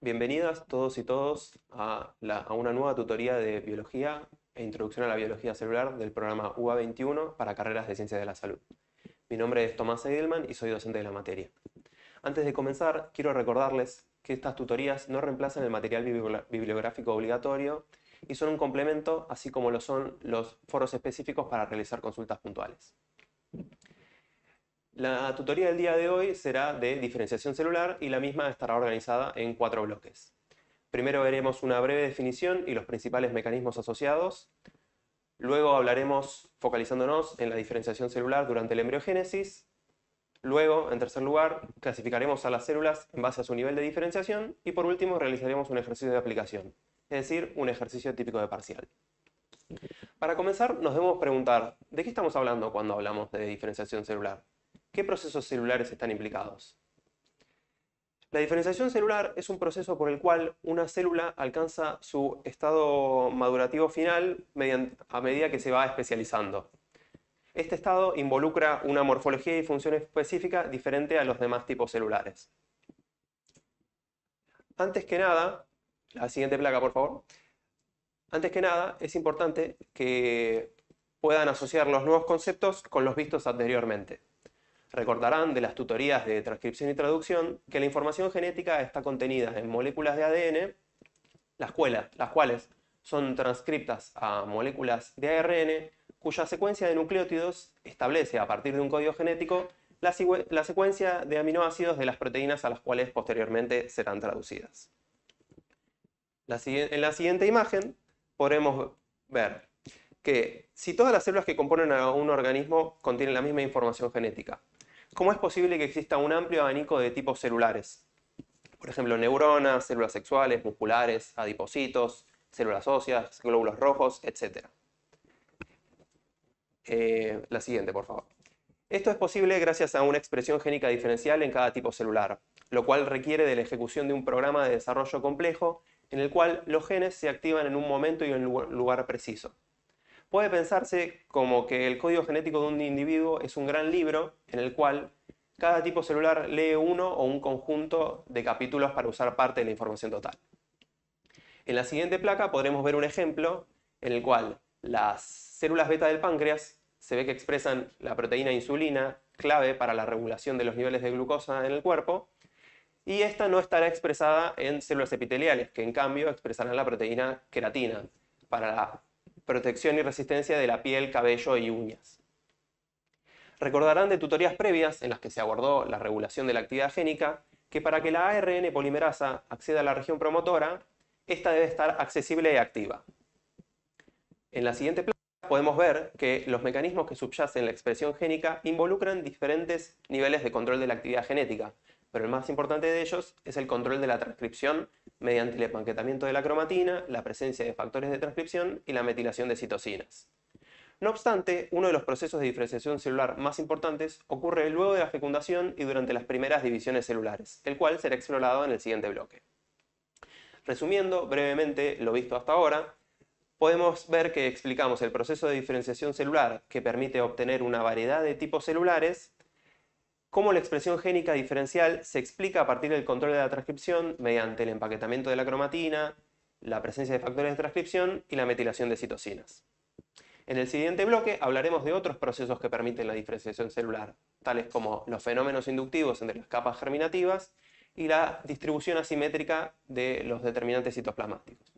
Bienvenidas todos y todos a, a, una nueva tutoría de biología e introducción a la biología celular del programa UA21 para carreras de ciencias de la salud. Mi nombre es Tomás Edelman y soy docente de la materia. Antes de comenzar, quiero recordarles que estas tutorías no reemplazan el material bibliográfico obligatorio y son un complemento, así como lo son los foros específicos para realizar consultas puntuales. La tutoría del día de hoy será de diferenciación celular y la misma estará organizada en cuatro bloques. Primero veremos una breve definición y los principales mecanismos asociados. Luego hablaremos focalizándonos en la diferenciación celular durante el embriogénesis. Luego, en tercer lugar, clasificaremos a las células en base a su nivel de diferenciación y por último realizaremos un ejercicio de aplicación, es decir, un ejercicio típico de parcial. Para comenzar, nos debemos preguntar, ¿de qué estamos hablando cuando hablamos de diferenciación celular? ¿Qué procesos celulares están implicados? La diferenciación celular es un proceso por el cual una célula alcanza su estado madurativo final a medida que se va especializando. Este estado involucra una morfología y función específica diferente a los demás tipos celulares. Antes que nada, la siguiente placa por favor, antes que nada es importante que puedan asociar los nuevos conceptos con los vistos anteriormente. Recordarán de las tutorías de transcripción y traducción que la información genética está contenida en moléculas de ADN, las, cuales son transcriptas a moléculas de ARN, cuya secuencia de nucleótidos establece a partir de un código genético la, secuencia de aminoácidos de las proteínas a las cuales posteriormente serán traducidas. en la siguiente imagen podremos ver que si todas las células que componen a un organismo contienen la misma información genética, ¿Cómo es posible que exista un amplio abanico de tipos celulares? Por ejemplo, neuronas, células sexuales, musculares, adipocitos, células óseas, glóbulos rojos, etc. Eh, la siguiente, por favor. Esto es posible gracias a una expresión génica diferencial en cada tipo celular, lo cual requiere de la ejecución de un programa de desarrollo complejo en el cual los genes se activan en un momento y en un lugar preciso. Puede pensarse como que el código genético de un individuo es un gran libro en el cual cada tipo celular lee uno o un conjunto de capítulos para usar parte de la información total. En la siguiente placa podremos ver un ejemplo en el cual las células beta del páncreas se ve que expresan la proteína insulina, clave para la regulación de los niveles de glucosa en el cuerpo, y esta no estará expresada en células epiteliales, que en cambio expresarán la proteína queratina para la protección y resistencia de la piel, cabello y uñas. Recordarán de tutorías previas en las que se abordó la regulación de la actividad génica que para que la ARN polimerasa acceda a la región promotora, esta debe estar accesible y activa. En la siguiente placa podemos ver que los mecanismos que subyacen la expresión génica involucran diferentes niveles de control de la actividad genética, pero el más importante de ellos es el control de la transcripción mediante el empaquetamiento de la cromatina, la presencia de factores de transcripción y la metilación de citocinas. No obstante, uno de los procesos de diferenciación celular más importantes ocurre luego de la fecundación y durante las primeras divisiones celulares, el cual será explorado en el siguiente bloque. Resumiendo brevemente lo visto hasta ahora, podemos ver que explicamos el proceso de diferenciación celular que permite obtener una variedad de tipos celulares cómo la expresión génica diferencial se explica a partir del control de la transcripción mediante el empaquetamiento de la cromatina, la presencia de factores de transcripción y la metilación de citocinas. En el siguiente bloque hablaremos de otros procesos que permiten la diferenciación celular, tales como los fenómenos inductivos entre las capas germinativas y la distribución asimétrica de los determinantes citoplasmáticos.